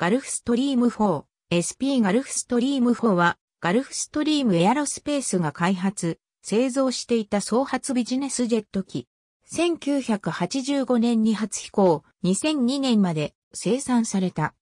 ガルフストリーム4、SP ガルフストリーム4は、ガルフストリームエアロスペースが開発、製造していた総発ビジネスジェット機。1985年に初飛行、2002年まで生産された。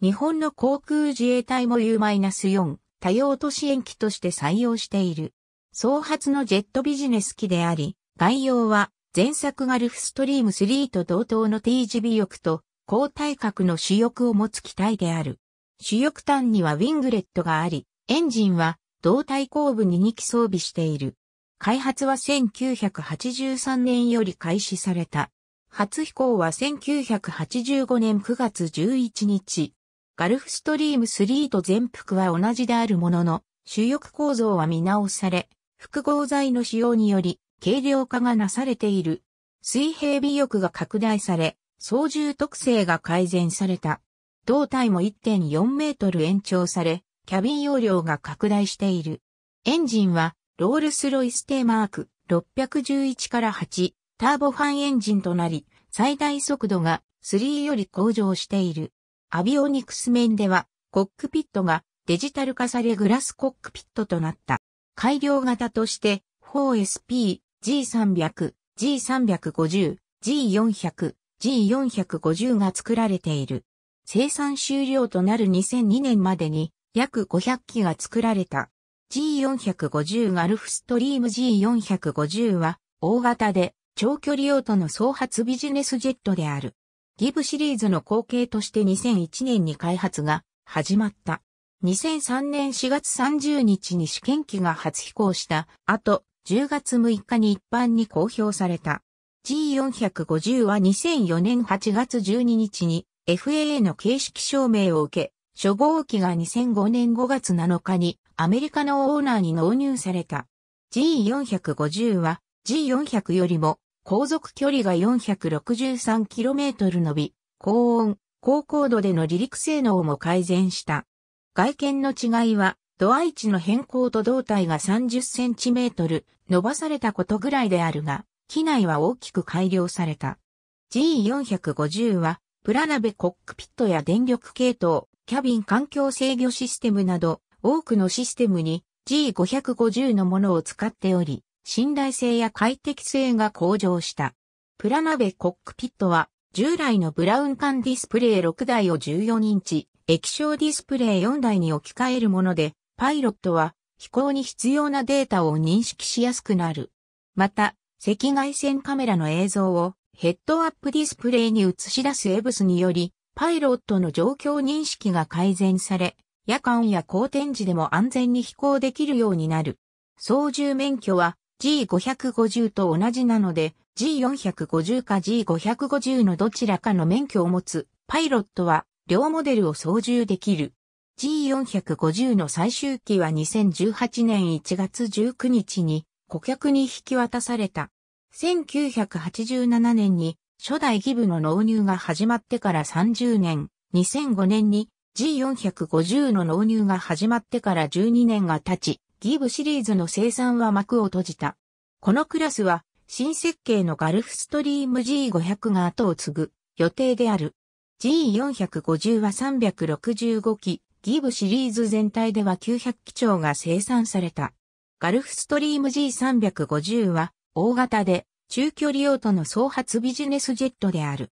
日本の航空自衛隊も U-4 多用途支援機として採用している。総発のジェットビジネス機であり、概要は前作ガルフストリーム3と同等の TGB 翼と高体格の主翼を持つ機体である。主翼端にはウィングレットがあり、エンジンは胴体後部に2機装備している。開発は1983年より開始された。初飛行は1985年9月11日。ガルフストリーム3と全幅は同じであるものの、主翼構造は見直され、複合材の使用により軽量化がなされている。水平尾翼が拡大され、操縦特性が改善された。胴体も1.4メートル延長され、キャビン容量が拡大している。エンジンは、ロールスロイステーマーク611から8、ターボファンエンジンとなり、最大速度が3より向上している。アビオニクス面では、コックピットがデジタル化されグラスコックピットとなった。改良型として 4SP、G300、G350、G400、G450 が作られている。生産終了となる2002年までに約500機が作られた。G450 ガルフストリーム G450 は大型で長距離用途の総発ビジネスジェットである。ギブシリーズの後継として2001年に開発が始まった。2003年4月30日に試験機が初飛行した後、10月6日に一般に公表された。G450 は2004年8月12日に FAA の形式証明を受け、初号機が2005年5月7日にアメリカのオーナーに納入された。G450 は G400 よりも航続距離が 463km 伸び、高温、高高度での離陸性能も改善した。外見の違いは、度合い値の変更と胴体が 30cm 伸ばされたことぐらいであるが、機内は大きく改良された。G450 は、プラナベコックピットや電力系統、キャビン環境制御システムなど、多くのシステムに G550 のものを使っており、信頼性や快適性が向上した。プラナベコックピットは、従来のブラウン管ディスプレイ6台を14インチ、液晶ディスプレイ4台に置き換えるもので、パイロットは飛行に必要なデータを認識しやすくなる。また、赤外線カメラの映像をヘッドアップディスプレイに映し出すエブスにより、パイロットの状況認識が改善され、夜間や好天時でも安全に飛行できるようになる。操縦免許は G550 と同じなので、G450 か G550 のどちらかの免許を持つパイロットは両モデルを操縦できる。G450 の最終期は2018年1月19日に顧客に引き渡された。1987年に初代ギブの納入が始まってから30年、2005年に G450 の納入が始まってから12年が経ち、ギブシリーズの生産は幕を閉じた。このクラスは新設計のガルフストリーム G500 が後を継ぐ予定である。G450 は365機、ギブシリーズ全体では900機長が生産された。ガルフストリーム G350 は大型で中距離用途の総発ビジネスジェットである。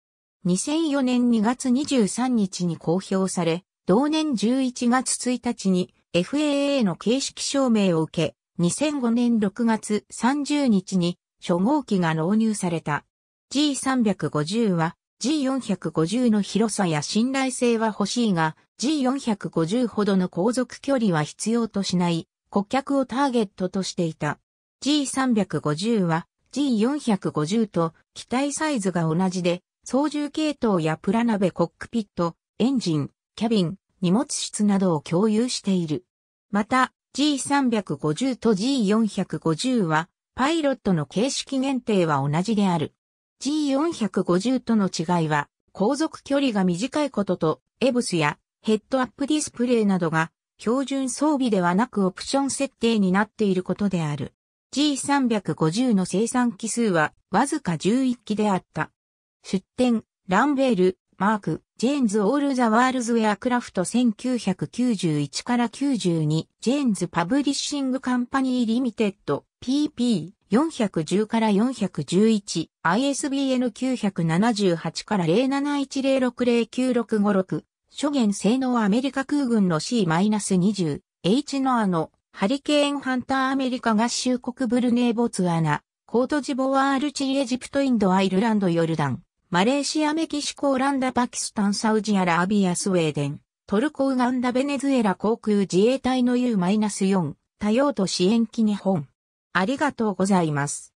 2004年2月23日に公表され、同年11月1日に FAA の形式証明を受け、2005年6月30日に初号機が納入された。G350 は G450 の広さや信頼性は欲しいが、G450 ほどの航続距離は必要としない顧客をターゲットとしていた。G350 は G450 と機体サイズが同じで、操縦系統やプラ鍋コックピット、エンジン、キャビン、荷物室などを共有している。また、G350 と G450 は、パイロットの形式限定は同じである。G450 との違いは、航続距離が短いことと、エブスやヘッドアップディスプレイなどが標準装備ではなくオプション設定になっていることである。G350 の生産機数はわずか11機であった。出展、ランベール、マーク、ジェーンズ・オール・ザ・ワールズ・エアクラフト1991から92、ジェーンズ・パブリッシング・カンパニー・リミテッド、PP、410から411、ISBN978 から071060965諸元性能アメリカ空軍の C-20H ノアのハリケーンハンターアメリカ合衆国ブルネーボツアナ、コートジボワールチーエジプトインドアイルランドヨルダン、マレーシアメキシコオランダパキスタンサウジアラビアスウェーデン、トルコウガンダベネズエラ航空自衛隊の U-4 多用途支援機日本。ありがとうございます。